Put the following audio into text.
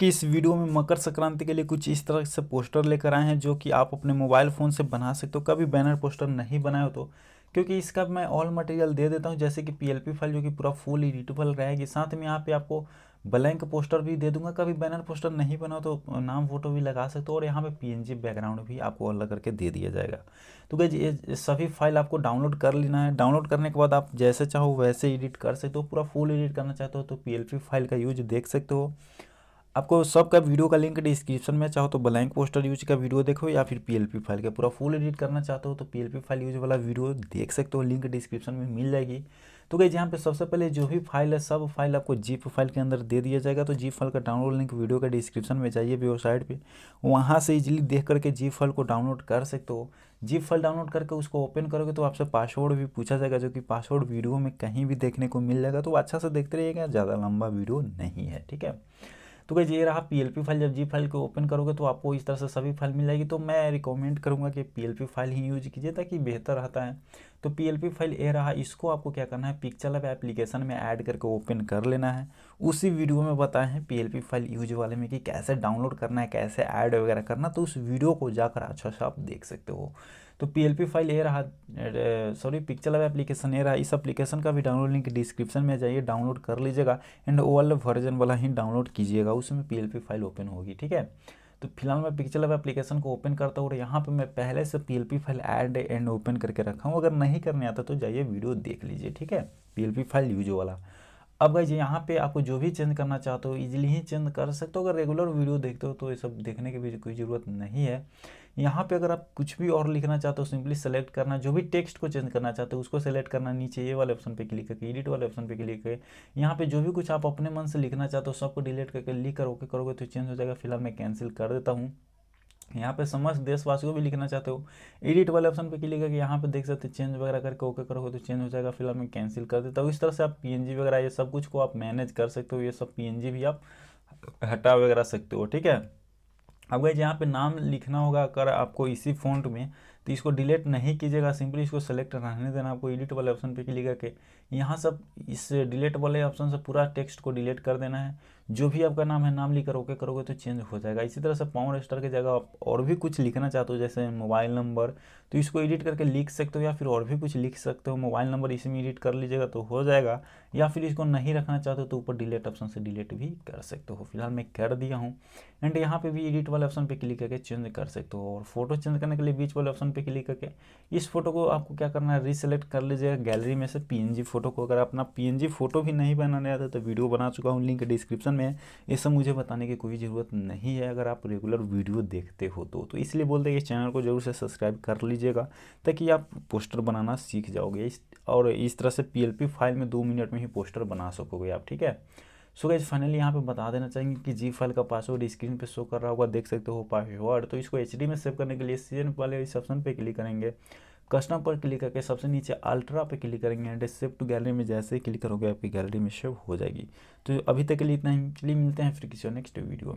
की इस वीडियो में मकर संक्रांति के लिए कुछ इस तरह से पोस्टर लेकर आए हैं जो कि आप अपने मोबाइल फ़ोन से बना सकते हो कभी बैनर पोस्टर नहीं बनाए हो तो क्योंकि इसका मैं ऑल मटेरियल दे देता हूँ जैसे कि पीएलपी फाइल जो कि पूरा फुल एडिटेबल रहेगी साथ में यहाँ पे आपको ब्लैंक पोस्टर भी दे दूंगा कभी बैनर पोस्टर नहीं बनाओ तो नाम फोटो भी लगा सकते हो और यहाँ पे पी बैकग्राउंड भी आपको अलग करके दे दिया जाएगा तो क्या ये सभी फाइल आपको डाउनलोड कर लेना है डाउनलोड करने के बाद आप जैसे चाहो वैसे एडिट कर सकते हो पूरा फुल एडिट करना चाहते हो तो पी फाइल का यूज देख सकते हो आपको सबका वीडियो का लिंक डिस्क्रिप्शन में चाहो तो ब्लैंक पोस्टर यूज का वीडियो देखो या फिर पीएलपी फाइल का पूरा फुल एडिट करना चाहते हो तो पीएलपी फाइल यूज वाला वीडियो देख सकते हो लिंक डिस्क्रिप्शन में मिल जाएगी तो गई यहाँ पे सबसे पहले जो भी फाइल है सब फाइल आपको जीप फाइल के अंदर दे दिया जाएगा तो जीप फाइल का डाउनलोड लिंक वीडियो का डिस्क्रिप्शन में जाइए वेबसाइट पे वहाँ से इजीली देख करके जीप फाइल को डाउनलोड कर सकते हो जीप फाइल डाउनलोड करके उसको ओपन करोगे तो आपसे पासवर्ड भी पूछा जाएगा जो कि पासवर्ड वीडियो में कहीं भी देखने को मिल जाएगा तो अच्छा से देखते रहिएगा ज़्यादा लंबा वीडियो नहीं है ठीक है तो गई ये रहा पी फाइल जब जी फाइल को ओपन करोगे तो आपको इस तरह से सभी फाइल मिल जाएगी तो मैं रिकमेंड करूँगा कि पी फाइल ही यूज कीजिए ताकि बेहतर रहता है तो पी फाइल ये रहा इसको आपको क्या करना है पिक्चर लैब एप्लीकेशन में ऐड करके ओपन कर लेना है उसी वीडियो में बताए हैं पी फाइल यूज वाले में कि कैसे डाउनलोड करना है कैसे ऐड वगैरह करना तो उस वीडियो को जाकर अच्छा सा आप देख सकते हो तो पी फाइल ये रहा सॉरी पिक्चर लैब एप्लीकेशन ये रहा इस एप्लीकेशन का भी डाउनलोड लिंक डिस्क्रिप्शन में जाइए डाउनलोड कर लीजिएगा एंड ओ वर्जन वाला ही डाउनलोड कीजिएगा उसमें पी फाइल ओपन होगी ठीक है तो फिलहाल मैं पिक्चर लैब एप्लीकेशन को ओपन करता हूँ और यहाँ पर मैं पहले से P file add and open करके रखा हूँ अगर नहीं करने आता तो जाइए वीडियो देख लीजिए ठीक है पी फाइल यूज वाला अब गाइज यहाँ पे आपको जो भी चेंज करना चाहते हो इजीली ही चेंज कर सकते हो अगर रेगुलर वीडियो देखते हो तो ये सब देखने की भी कोई ज़रूरत नहीं है यहाँ पे अगर आप कुछ भी और लिखना चाहते हो सिंपली सेलेक्ट करना जो भी टेक्स्ट को चेंज करना चाहते हो उसको सेलेक्ट करना नीचे ये वाले ऑप्शन पे क्लिक करके एडिट वाले ऑप्शन पे क्लिक करके यहाँ पे जो भी कुछ आप अपने मन से लिखना चाहते हो सबको डिलीट करके लिख कर ओके करोगे तो चेंज हो जाएगा फिलहाल मैं कैंसिल कर देता हूँ यहाँ पे समस्त देशवासियों को भी लिखना चाहते हो एडिट वाले ऑप्शन पे क्लिक करके यहाँ पे देख सकते हो चेंज वगैरह करके ओके करोगे तो चेंज हो जाएगा फिलहाल मैं कैंसिल कर देता हूँ इस तरह से आप जी वगैरह ये सब कुछ को आप मैनेज कर सकते हो ये सब जी भी आप हटा वगैरह सकते हो ठीक है अब गए यहाँ पे नाम लिखना होगा अगर आपको इसी फॉन्ट में तो इसको डिलीट नहीं कीजिएगा सिंपली इसको सेलेक्ट रहने देना आपको एडिट वाले ऑप्शन पे क्लिक करके यहाँ सब इस डिलीट वाले ऑप्शन से पूरा टेक्स्ट को डिलीट कर देना है जो भी आपका नाम है नाम लिख कर ओके करोगे तो चेंज हो जाएगा इसी तरह से पावर स्टार की जगह आप और भी कुछ लिखना चाहते हो जैसे मोबाइल नंबर तो इसको एडिट करके लिख सकते हो या फिर और भी कुछ लिख सकते हो मोबाइल नंबर इसी में एडिट कर लीजिएगा तो हो जाएगा या फिर इसको नहीं रखना चाहते हो तो ऊपर डिलीट ऑप्शन से डिलीट भी कर सकते हो फिलहाल मैं कर दिया हूँ एंड यहाँ पर भी एडिट वाले ऑप्शन पर क्लिक करके चेंज कर सकते हो और फोटो चेंज करने के लिए बीच वाले ऑप्शन पे क्लिक करके इस फोटो को आपको क्या करना है रीसेलेक्ट कर लीजिएगा गैलरी में से पीएनजी फोटो को अगर अपना पीएनजी फोटो भी नहीं बनाने आता तो वीडियो बना चुका हूँ लिंक डिस्क्रिप्शन में ये सब मुझे बताने की कोई ज़रूरत नहीं है अगर आप रेगुलर वीडियो देखते हो तो, तो इसलिए बोलते हैं इस चैनल को जरूर से सब्सक्राइब कर लीजिएगा ताकि आप पोस्टर बनाना सीख जाओगे और इस तरह से पी फाइल में दो मिनट में ही पोस्टर बना सकोगे आप ठीक है सो गैस फाइनली यहाँ पे बता देना चाहेंगे कि जी फाइल का पासवर्ड स्क्रीन पे शो कर रहा होगा देख सकते हो पासवर्ड तो इसको एच में सेव करने के लिए सीजन वाले इस ऑप्शन पे क्लिक करेंगे कस्टम पर क्लिक करके सबसे नीचे अल्ट्रा पे क्लिक करेंगे एंड सेव टू गैलरी में जैसे ही क्लिक करोगे आपकी गैलरी में सेव हो जाएगी तो अभी तक के लिए इतना ही मिलते हैं फिर किसी नेक्स्ट वीडियो में